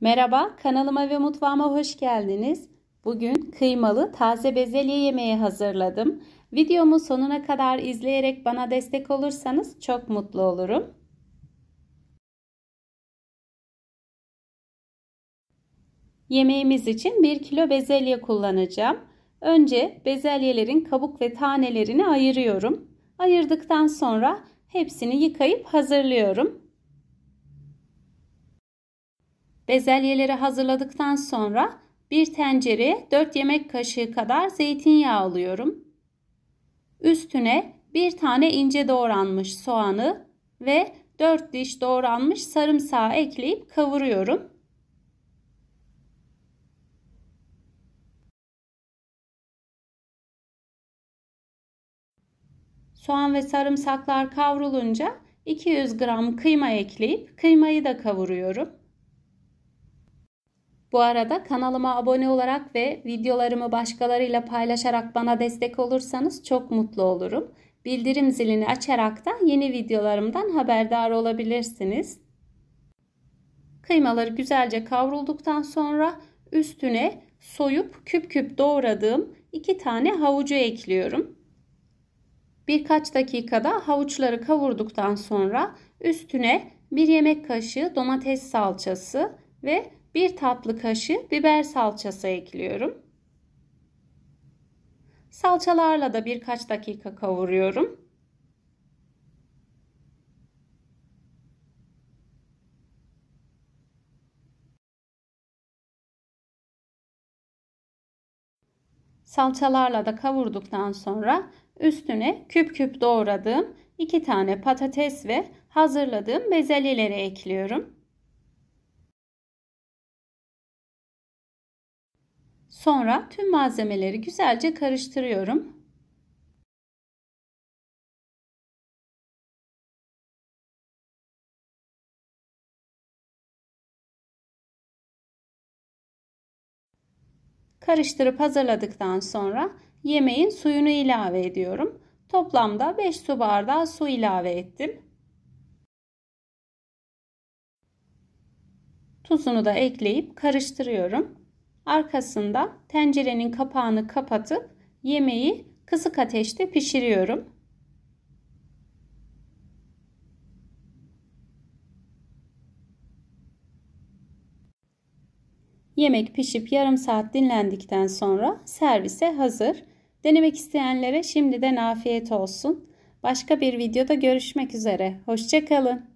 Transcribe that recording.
Merhaba, kanalıma ve mutfağıma hoş geldiniz. Bugün kıymalı taze bezelye yemeği hazırladım. Videomu sonuna kadar izleyerek bana destek olursanız çok mutlu olurum. Yemeğimiz için 1 kilo bezelye kullanacağım. Önce bezelyelerin kabuk ve tanelerini ayırıyorum. Ayırdıktan sonra hepsini yıkayıp hazırlıyorum. Bezelyeleri hazırladıktan sonra bir tencereye 4 yemek kaşığı kadar zeytinyağı alıyorum. Üstüne bir tane ince doğranmış soğanı ve 4 diş doğranmış sarımsağı ekleyip kavuruyorum. Soğan ve sarımsaklar kavrulunca 200 gram kıyma ekleyip kıymayı da kavuruyorum. Bu arada kanalıma abone olarak ve videolarımı başkalarıyla paylaşarak bana destek olursanız çok mutlu olurum. Bildirim zilini açarak da yeni videolarımdan haberdar olabilirsiniz. Kıymaları güzelce kavrulduktan sonra üstüne soyup küp küp doğradığım iki tane havucu ekliyorum. Birkaç dakikada havuçları kavurduktan sonra üstüne bir yemek kaşığı domates salçası ve 1 tatlı kaşığı biber salçası ekliyorum. Salçalarla da birkaç dakika kavuruyorum. Salçalarla da kavurduktan sonra üstüne küp küp doğradığım 2 tane patates ve hazırladığım bezelyeleri ekliyorum. Sonra tüm malzemeleri güzelce karıştırıyorum. Karıştırıp hazırladıktan sonra yemeğin suyunu ilave ediyorum. Toplamda 5 su bardağı su ilave ettim. Tuzunu da ekleyip karıştırıyorum. Arkasında tencerenin kapağını kapatıp yemeği kısık ateşte pişiriyorum. Yemek pişip yarım saat dinlendikten sonra servise hazır. Denemek isteyenlere şimdiden afiyet olsun. Başka bir videoda görüşmek üzere. Hoşçakalın.